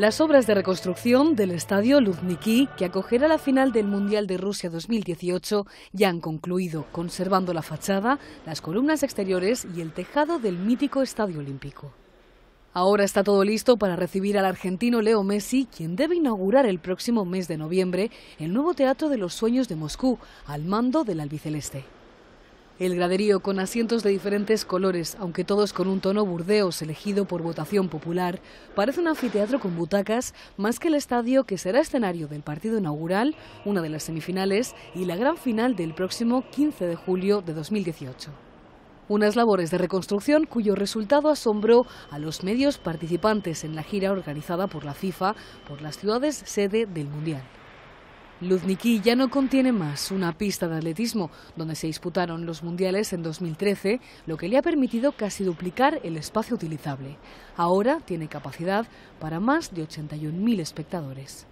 Las obras de reconstrucción del estadio Luzhniki, que acogerá la final del Mundial de Rusia 2018, ya han concluido, conservando la fachada, las columnas exteriores y el tejado del mítico estadio olímpico. Ahora está todo listo para recibir al argentino Leo Messi, quien debe inaugurar el próximo mes de noviembre el nuevo Teatro de los Sueños de Moscú, al mando del albiceleste. El graderío con asientos de diferentes colores, aunque todos con un tono burdeos elegido por votación popular, parece un anfiteatro con butacas más que el estadio que será escenario del partido inaugural, una de las semifinales y la gran final del próximo 15 de julio de 2018 unas labores de reconstrucción cuyo resultado asombró a los medios participantes en la gira organizada por la FIFA por las ciudades sede del Mundial. Luzniquí ya no contiene más una pista de atletismo, donde se disputaron los mundiales en 2013, lo que le ha permitido casi duplicar el espacio utilizable. Ahora tiene capacidad para más de 81.000 espectadores.